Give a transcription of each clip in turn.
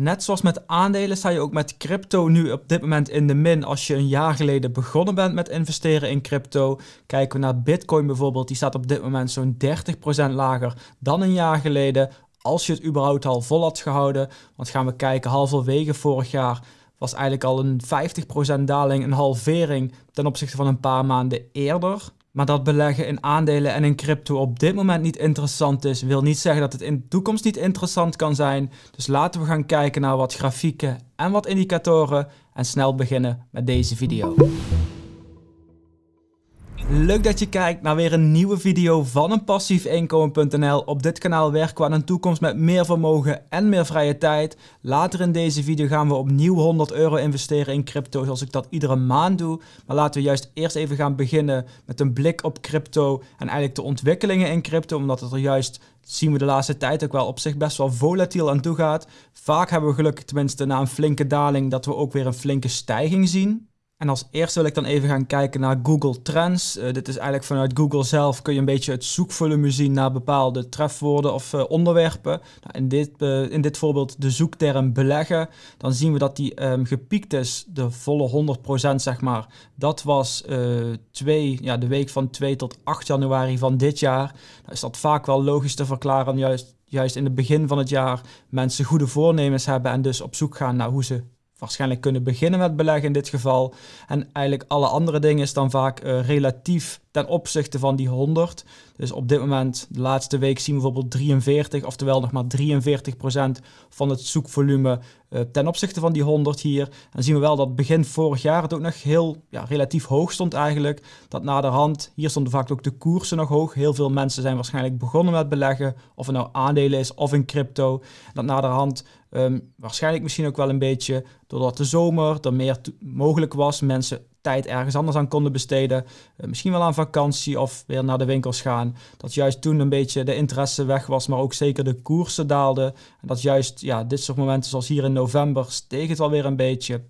Net zoals met aandelen sta je ook met crypto nu op dit moment in de min. Als je een jaar geleden begonnen bent met investeren in crypto, kijken we naar Bitcoin bijvoorbeeld, die staat op dit moment zo'n 30% lager dan een jaar geleden. Als je het überhaupt al vol had gehouden, want gaan we kijken, halverwege vorig jaar was eigenlijk al een 50% daling, een halvering ten opzichte van een paar maanden eerder. Maar dat beleggen in aandelen en in crypto op dit moment niet interessant is, wil niet zeggen dat het in de toekomst niet interessant kan zijn. Dus laten we gaan kijken naar wat grafieken en wat indicatoren en snel beginnen met deze video. Leuk dat je kijkt naar weer een nieuwe video van een passiefinkomen.nl. Op dit kanaal werken we aan een toekomst met meer vermogen en meer vrije tijd. Later in deze video gaan we opnieuw 100 euro investeren in crypto zoals ik dat iedere maand doe. Maar laten we juist eerst even gaan beginnen met een blik op crypto en eigenlijk de ontwikkelingen in crypto. Omdat het er juist zien we de laatste tijd ook wel op zich best wel volatiel aan toe gaat. Vaak hebben we geluk, tenminste na een flinke daling dat we ook weer een flinke stijging zien. En als eerste wil ik dan even gaan kijken naar Google Trends. Eh, dit is eigenlijk vanuit Google zelf kun je een beetje het zoekvolume zien naar bepaalde trefwoorden of eh, onderwerpen. Nou, in, dit, eh, in dit voorbeeld de zoekterm beleggen. Dan zien we dat die ehm, gepiekt is, de volle 100% zeg maar. Dat was twee, ja, de week van 2 tot 8 januari van dit jaar. Dan nou, is dat vaak wel logisch te verklaren, juist, juist in het begin van het jaar mensen goede voornemens hebben en dus op zoek gaan naar hoe ze waarschijnlijk kunnen beginnen met beleggen in dit geval. En eigenlijk alle andere dingen is dan vaak eh, relatief ten opzichte van die 100. Dus op dit moment, de laatste week, zien we bijvoorbeeld 43, oftewel nog maar 43% van het zoekvolume eh, ten opzichte van die 100 hier. Dan zien we wel dat begin vorig jaar het ook nog heel ja, relatief hoog stond eigenlijk. Dat naderhand, hier stonden vaak ook de koersen nog hoog. Heel veel mensen zijn waarschijnlijk begonnen met beleggen, of het nou aandelen is of in crypto. Dat naderhand Um, ehm, waarschijnlijk misschien ook wel een beetje doordat de zomer er meer mogelijk was, mensen tijd ergens anders aan konden besteden. Eh, misschien wel aan vakantie of weer naar de winkels gaan. Dat juist toen een beetje de interesse weg was, maar ook zeker de koersen daalden. En dat juist ja, dit soort momenten, zoals hier in november, steeg het wel weer een beetje.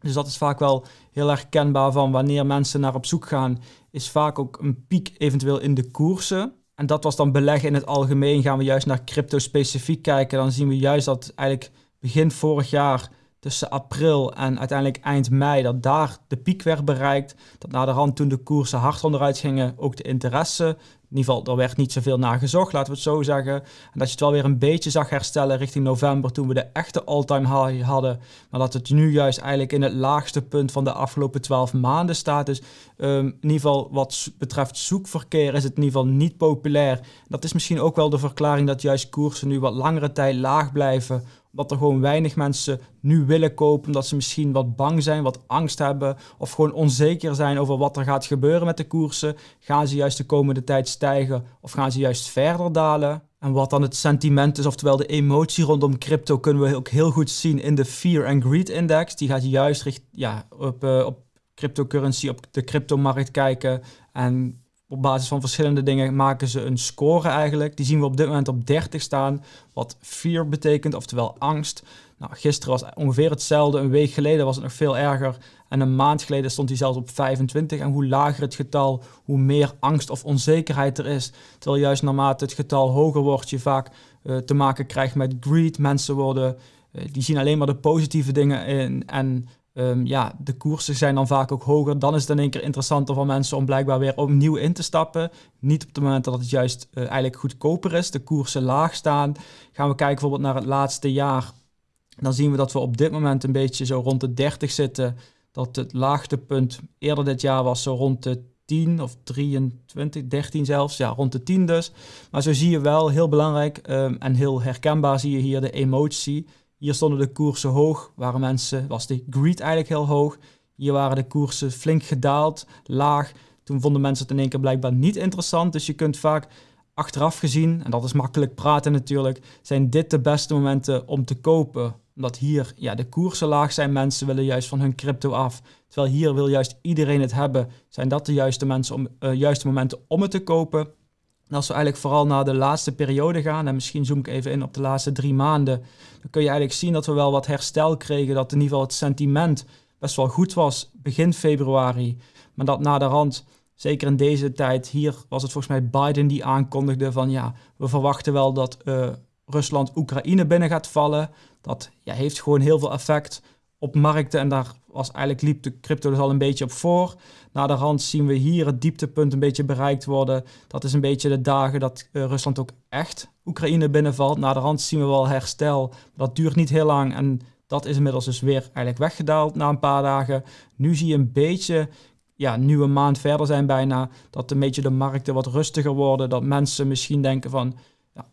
Dus dat is vaak wel heel herkenbaar van wanneer mensen naar op zoek gaan, is vaak ook een piek eventueel in de koersen. En dat was dan beleggen in het algemeen. Gaan we juist naar crypto specifiek kijken, dan zien we juist dat eigenlijk begin vorig jaar tussen april en uiteindelijk eind mei, dat daar de piek werd bereikt. Dat na de hand toen de koersen hard onderuit gingen, ook de interesse. In ieder geval, er werd niet zoveel naar gezocht, laten we het zo zeggen. En dat je het wel weer een beetje zag herstellen richting november, toen we de echte all-time high hadden. Maar dat het nu juist eigenlijk in het laagste punt van de afgelopen 12 maanden staat. Dus ehm, in ieder geval, wat betreft zoekverkeer, is het in ieder geval niet populair. Dat is misschien ook wel de verklaring dat juist koersen nu wat langere tijd laag blijven dat er gewoon weinig mensen nu willen kopen. dat ze misschien wat bang zijn, wat angst hebben. Of gewoon onzeker zijn over wat er gaat gebeuren met de koersen. Gaan ze juist de komende tijd stijgen of gaan ze juist verder dalen? En wat dan het sentiment is, oftewel de emotie rondom crypto, kunnen we ook heel goed zien in de Fear and Greed Index. Die gaat juist richt, ja, op, eh, op cryptocurrency, op de cryptomarkt kijken. En op basis van verschillende dingen maken ze een score eigenlijk. Die zien we op dit moment op 30 staan, wat fear betekent, oftewel angst. Nou, gisteren was ongeveer hetzelfde, een week geleden was het nog veel erger. En een maand geleden stond hij zelfs op 25. En hoe lager het getal, hoe meer angst of onzekerheid er is. Terwijl juist naarmate het getal hoger wordt, je vaak eh, te maken krijgt met greed. Mensen worden, eh, die zien alleen maar de positieve dingen in en Ehm, ja, de koersen zijn dan vaak ook hoger. Dan is het in één keer interessanter voor mensen om blijkbaar weer opnieuw in te stappen. Niet op het moment dat het juist eh, eigenlijk goedkoper is. De koersen laag staan. Gaan we kijken bijvoorbeeld naar het laatste jaar. Dan zien we dat we op dit moment een beetje zo rond de 30 zitten. Dat het laagtepunt eerder dit jaar was zo rond de 10 of 23, 13 zelfs. Ja, rond de 10 dus. Maar zo zie je wel, heel belangrijk ehm, en heel herkenbaar zie je hier de emotie hier stonden de koersen hoog, waren mensen, was de greed eigenlijk heel hoog. Hier waren de koersen flink gedaald, laag. Toen vonden mensen het in één keer blijkbaar niet interessant. Dus je kunt vaak achteraf gezien, en dat is makkelijk praten natuurlijk, zijn dit de beste momenten om te kopen. Omdat hier ja, de koersen laag zijn, mensen willen juist van hun crypto af. Terwijl hier wil juist iedereen het hebben. Zijn dat de juiste, mensen om, eh, juiste momenten om het te kopen? En als we eigenlijk vooral naar de laatste periode gaan, en misschien zoom ik even in op de laatste drie maanden, dan kun je eigenlijk zien dat we wel wat herstel kregen, dat in ieder geval het sentiment best wel goed was begin februari. Maar dat naderhand, zeker in deze tijd, hier was het volgens mij Biden die aankondigde van ja, we verwachten wel dat eh, Rusland Oekraïne binnen gaat vallen. Dat ja, heeft gewoon heel veel effect op markten en daar was eigenlijk liep de crypto dus al een beetje op voor. de Naderhand zien we hier het dieptepunt een beetje bereikt worden. Dat is een beetje de dagen dat eh, Rusland ook echt Oekraïne binnenvalt. de Naderhand zien we wel herstel. Dat duurt niet heel lang en dat is inmiddels dus weer eigenlijk weggedaald na een paar dagen. Nu zie je een beetje, ja, nu een maand verder zijn bijna, dat een beetje de markten wat rustiger worden. Dat mensen misschien denken van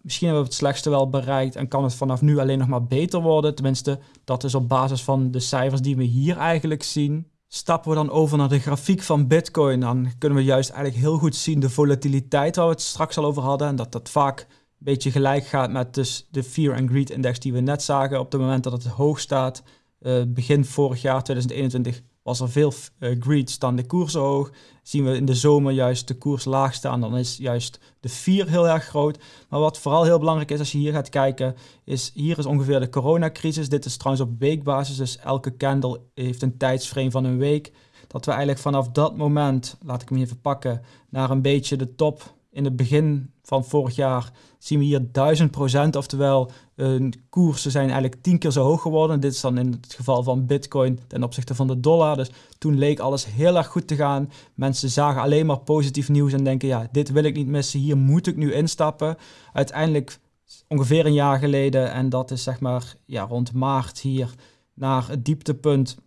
misschien hebben we het slechtste wel bereikt en kan het vanaf nu alleen nog maar beter worden. Tenminste, dat is op basis van de cijfers die we hier eigenlijk zien. Stappen we dan over naar de grafiek van Bitcoin, dan kunnen we juist eigenlijk heel goed zien de volatiliteit waar we het straks al over hadden. En dat dat vaak een beetje gelijk gaat met dus de Fear and Greed Index die we net zagen. Op het moment dat het hoog staat, eh, begin vorig jaar 2021 als er veel uh, eh, greed, staan de koersen hoog. Zien we in de zomer juist de koers laag staan, dan is juist de 4 heel erg groot. Maar wat vooral heel belangrijk is als je hier gaat kijken, is hier is ongeveer de coronacrisis. Dit is trouwens op weekbasis, dus elke candle heeft een tijdsframe van een week. Dat we eigenlijk vanaf dat moment, laat ik hem even pakken, naar een beetje de top in het begin van vorig jaar zien we hier 1000 oftewel uh, koersen zijn eigenlijk tien keer zo hoog geworden. Dit is dan in het geval van Bitcoin ten opzichte van de dollar. Dus toen leek alles heel erg goed te gaan. Mensen zagen alleen maar positief nieuws en denken: ja, dit wil ik niet missen, hier moet ik nu instappen. Uiteindelijk ongeveer een jaar geleden, en dat is zeg maar ja, rond maart hier naar het dieptepunt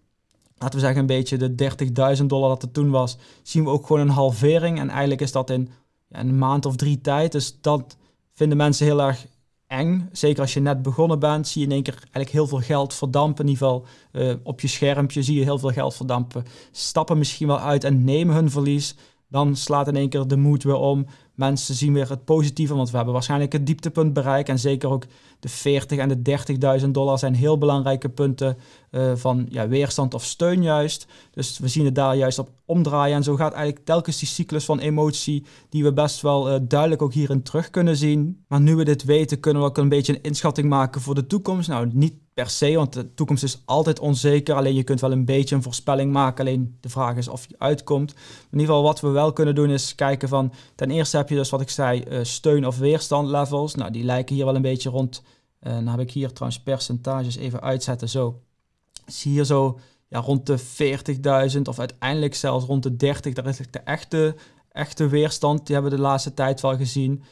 laten we zeggen een beetje de 30.000 dollar dat er toen was, zien we ook gewoon een halvering. En eigenlijk is dat in een maand of drie tijd. Dus dat vinden mensen heel erg eng. Zeker als je net begonnen bent, zie je in één keer eigenlijk heel veel geld verdampen. In ieder geval eh, op je schermpje zie je heel veel geld verdampen. Stappen misschien wel uit en nemen hun verlies. Dan slaat in één keer de moed weer om mensen zien weer het positieve, want we hebben waarschijnlijk het dieptepunt bereikt. En zeker ook de 40 en de 30.000 dollar zijn heel belangrijke punten eh, van ja, weerstand of steun juist. Dus we zien het daar juist op omdraaien. En zo gaat eigenlijk telkens die cyclus van emotie, die we best wel eh, duidelijk ook hierin terug kunnen zien. Maar nu we dit weten, kunnen we ook een beetje een inschatting maken voor de toekomst. Nou, niet want de toekomst is altijd onzeker. Alleen je kunt wel een beetje een voorspelling maken. Alleen de vraag is of je uitkomt. In ieder geval wat we wel kunnen doen is kijken van... Ten eerste heb je dus wat ik zei, eh, steun- of weerstand levels. Nou, die lijken hier wel een beetje rond. En eh, dan heb ik hier trouwens percentages even uitzetten zo. Zie hier zo ja, rond de 40.000 of uiteindelijk zelfs rond de 30. Daar is de echte, echte weerstand. Die hebben we de laatste tijd wel gezien.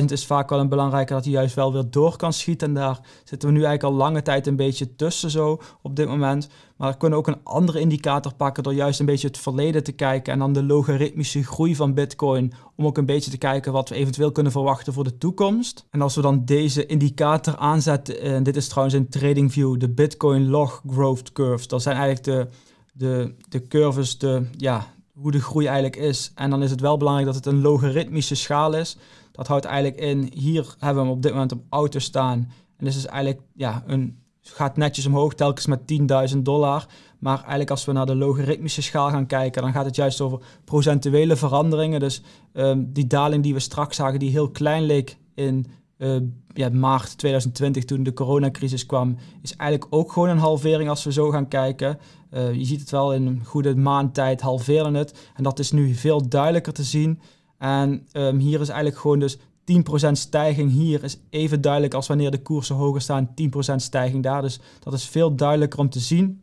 40.000 is vaak wel een belangrijke dat hij juist wel weer door kan schieten. En daar zitten we nu eigenlijk al lange tijd een beetje tussen zo op dit moment. Maar we kunnen ook een andere indicator pakken door juist een beetje het verleden te kijken. En dan de logaritmische groei van bitcoin. Om ook een beetje te kijken wat we eventueel kunnen verwachten voor de toekomst. En als we dan deze indicator aanzetten. En eh, dit is trouwens in TradingView de Bitcoin Log Growth Curve. Dat zijn eigenlijk de de, de curves, de, ja, hoe de groei eigenlijk is. En dan is het wel belangrijk dat het een logaritmische schaal is. Dat houdt eigenlijk in, hier hebben we hem op dit moment op auto staan. En dus is eigenlijk, ja, een, gaat netjes omhoog, telkens met 10.000 dollar. Maar eigenlijk als we naar de logaritmische schaal gaan kijken, dan gaat het juist over procentuele veranderingen. Dus ehm, die daling die we straks zagen, die heel klein leek in eh, ja, maart 2020 toen de coronacrisis kwam, is eigenlijk ook gewoon een halvering als we zo gaan kijken. Eh, je ziet het wel in een goede maand tijd halveren het. En dat is nu veel duidelijker te zien. En ehm, hier is eigenlijk gewoon dus 10% stijging hier is even duidelijk als wanneer de koersen hoger staan. 10% stijging daar. Dus dat is veel duidelijker om te zien.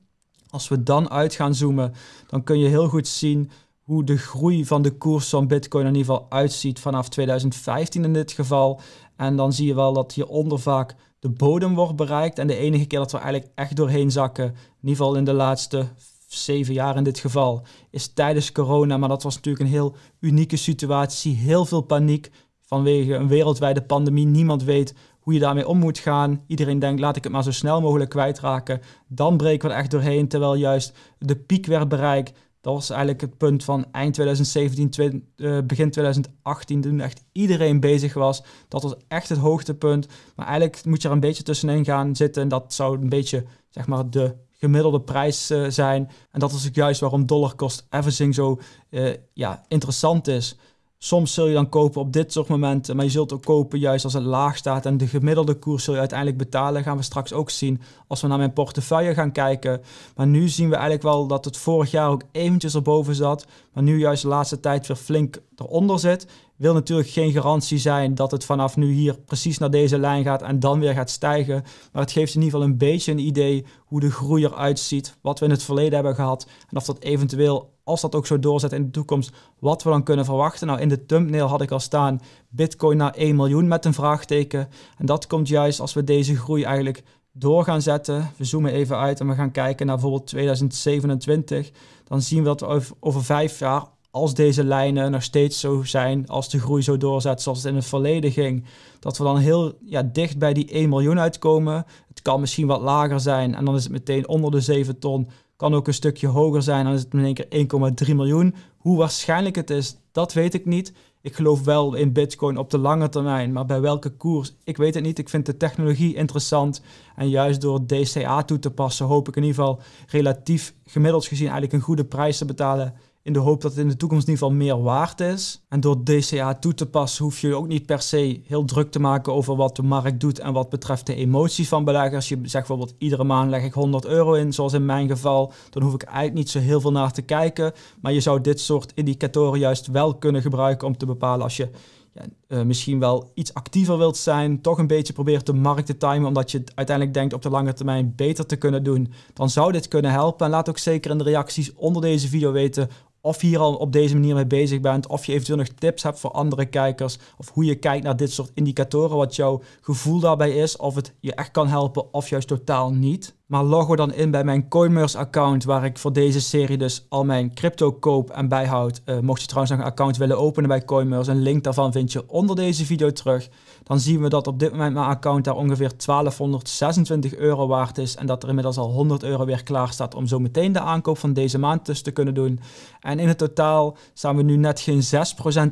Als we dan uit gaan zoomen, dan kun je heel goed zien hoe de groei van de koers van Bitcoin in ieder geval uitziet vanaf 2015 in dit geval. En dan zie je wel dat hieronder vaak de bodem wordt bereikt. En de enige keer dat we eigenlijk echt doorheen zakken, in ieder geval in de laatste zeven jaar in dit geval, is tijdens corona. Maar dat was natuurlijk een heel unieke situatie. Heel veel paniek vanwege een wereldwijde pandemie. Niemand weet hoe je daarmee om moet gaan. Iedereen denkt, laat ik het maar zo snel mogelijk kwijtraken. Dan breken we er echt doorheen, terwijl juist de piek werd bereikt dat was eigenlijk het punt van eind 2017, eh, begin 2018, toen echt iedereen bezig was. Dat was echt het hoogtepunt. Maar eigenlijk moet je er een beetje tussenin gaan zitten. En dat zou een beetje zeg maar, de gemiddelde prijs eh, zijn. En dat is ook juist waarom dollar cost Everything zo eh, ja, interessant is. Soms zul je dan kopen op dit soort momenten, maar je zult ook kopen juist als het laag staat. En de gemiddelde koers zul je uiteindelijk betalen, gaan we straks ook zien als we naar mijn portefeuille gaan kijken. Maar nu zien we eigenlijk wel dat het vorig jaar ook eventjes erboven zat, maar nu juist de laatste tijd weer flink eronder zit. Wil natuurlijk geen garantie zijn dat het vanaf nu hier precies naar deze lijn gaat en dan weer gaat stijgen. Maar het geeft in ieder geval een beetje een idee hoe de groei eruit ziet, wat we in het verleden hebben gehad en of dat eventueel als dat ook zo doorzet in de toekomst, wat we dan kunnen verwachten. Nou, in de thumbnail had ik al staan Bitcoin naar 1 miljoen met een vraagteken. En dat komt juist als we deze groei eigenlijk door gaan zetten. We zoomen even uit en we gaan kijken naar bijvoorbeeld 2027. Dan zien we dat we over vijf jaar, als deze lijnen nog steeds zo zijn, als de groei zo doorzet zoals het in het verleden ging, dat we dan heel ja, dicht bij die 1 miljoen uitkomen. Het kan misschien wat lager zijn en dan is het meteen onder de 7 ton kan ook een stukje hoger zijn. Dan is het in één keer 1,3 miljoen. Hoe waarschijnlijk het is, dat weet ik niet. Ik geloof wel in Bitcoin op de lange termijn, maar bij welke koers, ik weet het niet. Ik vind de technologie interessant en juist door DCA toe te passen, hoop ik in ieder geval relatief gemiddeld gezien eigenlijk een goede prijs te betalen in de hoop dat het in de toekomst in ieder geval meer waard is. En door DCA toe te passen hoef je ook niet per se heel druk te maken over wat de markt doet en wat betreft de emoties van beleggers. Je zegt bijvoorbeeld iedere maand leg ik 100 euro in, zoals in mijn geval. Dan hoef ik eigenlijk niet zo heel veel naar te kijken. Maar je zou dit soort indicatoren juist wel kunnen gebruiken om te bepalen als je ja, eh, misschien wel iets actiever wilt zijn, toch een beetje probeert de markt te timen, omdat je uiteindelijk denkt op de lange termijn beter te kunnen doen, dan zou dit kunnen helpen. En laat ook zeker in de reacties onder deze video weten of hier al op deze manier mee bezig bent, of je eventueel nog tips hebt voor andere kijkers, of hoe je kijkt naar dit soort indicatoren, wat jouw gevoel daarbij is, of het je echt kan helpen of juist totaal niet. Maar we dan in bij mijn Coinmerce account, waar ik voor deze serie dus al mijn crypto koop en bijhoud. Uh, mocht je trouwens nog een account willen openen bij Coinmerce, een link daarvan vind je onder deze video terug. Dan zien we dat op dit moment mijn account daar ongeveer 1226 euro waard is. En dat er inmiddels al 100 euro weer klaar staat om zo meteen de aankoop van deze maand dus te kunnen doen. En in het totaal staan we nu net geen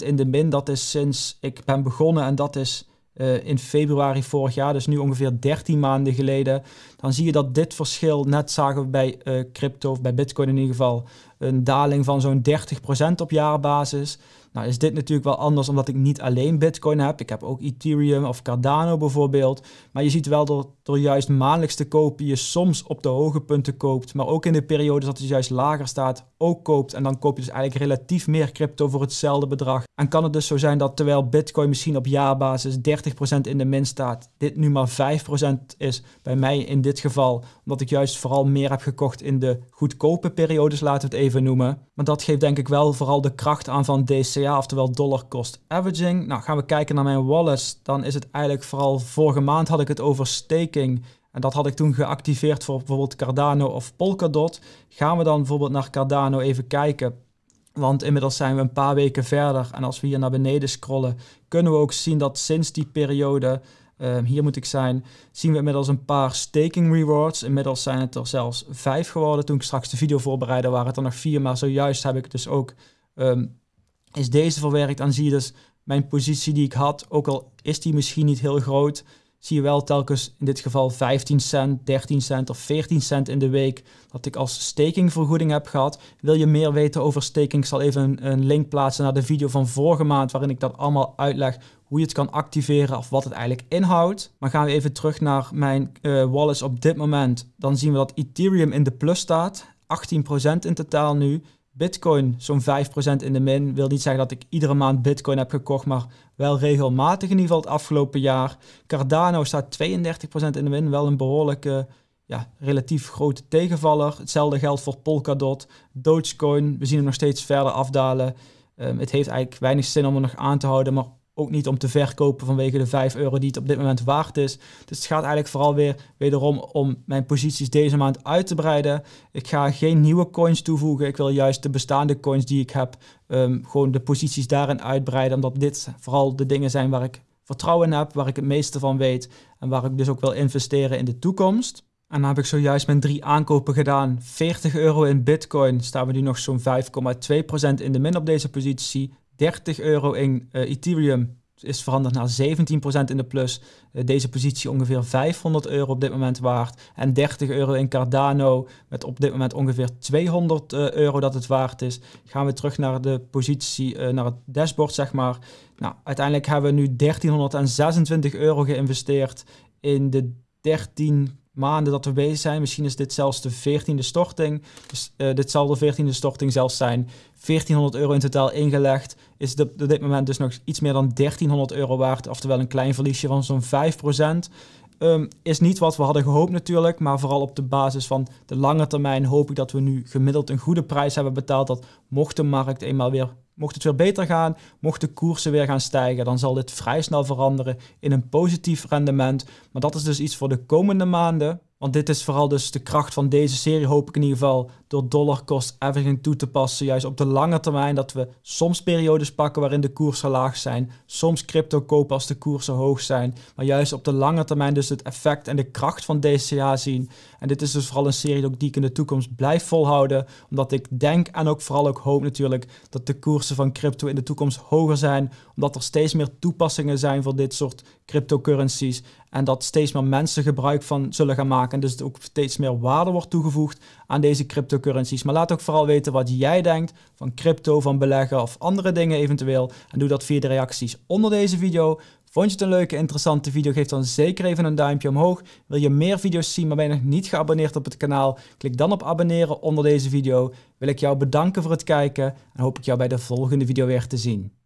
6% in de min. Dat is sinds ik ben begonnen en dat is eh, in februari vorig jaar, dus nu ongeveer 13 maanden geleden, dan zie je dat dit verschil, net zagen we bij eh, crypto of bij bitcoin in ieder geval, een daling van zo'n 30% op jaarbasis. Nou is dit natuurlijk wel anders omdat ik niet alleen Bitcoin heb. Ik heb ook Ethereum of Cardano bijvoorbeeld. Maar je ziet wel dat door juist maandelijks te kopen je soms op de hoge punten koopt. Maar ook in de periodes dat het dus juist lager staat ook koopt. En dan koop je dus eigenlijk relatief meer crypto voor hetzelfde bedrag. En kan het dus zo zijn dat terwijl Bitcoin misschien op jaarbasis 30% in de min staat, dit nu maar 5% is bij mij in dit geval. Omdat ik juist vooral meer heb gekocht in de goedkope periodes, laten we het even noemen. Maar dat geeft denk ik wel vooral de kracht aan van DC DCA, oftewel dollar cost averaging. Nou, gaan we kijken naar mijn wallets, dan is het eigenlijk vooral vorige maand had ik het over staking. En dat had ik toen geactiveerd voor bijvoorbeeld Cardano of Polkadot. Gaan we dan bijvoorbeeld naar Cardano even kijken. Want inmiddels zijn we een paar weken verder. En als we hier naar beneden scrollen, kunnen we ook zien dat sinds die periode, ehm, hier moet ik zijn, zien we inmiddels een paar staking rewards. Inmiddels zijn het er zelfs vijf geworden. Toen ik straks de video voorbereidde waren het er nog vier. Maar zojuist heb ik dus ook ehm, is deze verwerkt. dan zie je dus mijn positie die ik had, ook al is die misschien niet heel groot, zie je wel telkens in dit geval 15 cent, 13 cent of 14 cent in de week dat ik als stakingvergoeding heb gehad. Wil je meer weten over staking? Ik zal even een, een link plaatsen naar de video van vorige maand waarin ik dat allemaal uitleg hoe je het kan activeren of wat het eigenlijk inhoudt. Maar gaan we even terug naar mijn uh, op dit moment. Dan zien we dat Ethereum in de plus staat. 18% in totaal nu. Bitcoin zo'n 5% in de min. Wil niet zeggen dat ik iedere maand Bitcoin heb gekocht, maar wel regelmatig in ieder geval het afgelopen jaar. Cardano staat 32% in de min, wel een behoorlijke, ja, relatief grote tegenvaller. Hetzelfde geldt voor Polkadot, Dogecoin. We zien hem nog steeds verder afdalen. Um, het heeft eigenlijk weinig zin om hem nog aan te houden, maar ook niet om te verkopen vanwege de 5 euro die het op dit moment waard is. Dus het gaat eigenlijk vooral weer wederom om mijn posities deze maand uit te breiden. Ik ga geen nieuwe coins toevoegen. Ik wil juist de bestaande coins die ik heb, ehm, gewoon de posities daarin uitbreiden. Omdat dit vooral de dingen zijn waar ik vertrouwen heb, waar ik het meeste van weet en waar ik dus ook wil investeren in de toekomst. En dan heb ik zojuist mijn drie aankopen gedaan. 40 euro in bitcoin, staan we nu nog zo'n 5,2% in de min op deze positie. 30 euro in eh, Ethereum is veranderd naar 17% in de plus. Eh, deze positie ongeveer 500 euro op dit moment waard. En 30 euro in Cardano met op dit moment ongeveer 200 eh, euro dat het waard is. Gaan we terug naar de positie, naar het dashboard zeg maar. Nou, uiteindelijk hebben we nu 1326 euro geïnvesteerd in de 13 maanden dat we bezig zijn. Misschien is dit zelfs de 14e storting. Dus eh, dit zal de 14e storting zelfs zijn. 1400 euro in totaal ingelegd. Is op dit moment dus nog iets meer dan 1300 euro waard. Oftewel een klein verliesje van zo'n 5%. Ehm, is niet wat we hadden gehoopt natuurlijk, maar vooral op de basis van de lange termijn hoop ik dat we nu gemiddeld een goede prijs hebben betaald. Dat mocht de markt eenmaal weer, mocht het weer beter gaan, mocht de koersen weer gaan stijgen, dan zal dit vrij snel veranderen in een positief rendement. Maar dat is dus iets voor de komende maanden. Want dit is vooral dus de kracht van deze serie, hoop ik in ieder geval, door dollar cost averaging toe te passen. Juist op de lange termijn dat we soms periodes pakken waarin de koersen laag zijn, soms crypto kopen als de koersen hoog zijn. Maar juist op de lange termijn dus het effect en de kracht van DCA zien. En dit is dus vooral een serie die ik in de toekomst blijf volhouden, omdat ik denk en ook vooral ook hoop natuurlijk dat de koersen van crypto in de toekomst hoger zijn, omdat er steeds meer toepassingen zijn voor dit soort cryptocurrencies. En dat steeds meer mensen gebruik van zullen gaan maken. En dus ook steeds meer waarde wordt toegevoegd aan deze cryptocurrencies. Maar laat ook vooral weten wat jij denkt van crypto, van beleggen of andere dingen eventueel. En doe dat via de reacties onder deze video. Vond je het een leuke, interessante video? Geef dan zeker even een duimpje omhoog. Wil je meer video's zien, maar ben je nog niet geabonneerd op het kanaal? Klik dan op abonneren onder deze video. Wil ik jou bedanken voor het kijken en hoop ik jou bij de volgende video weer te zien.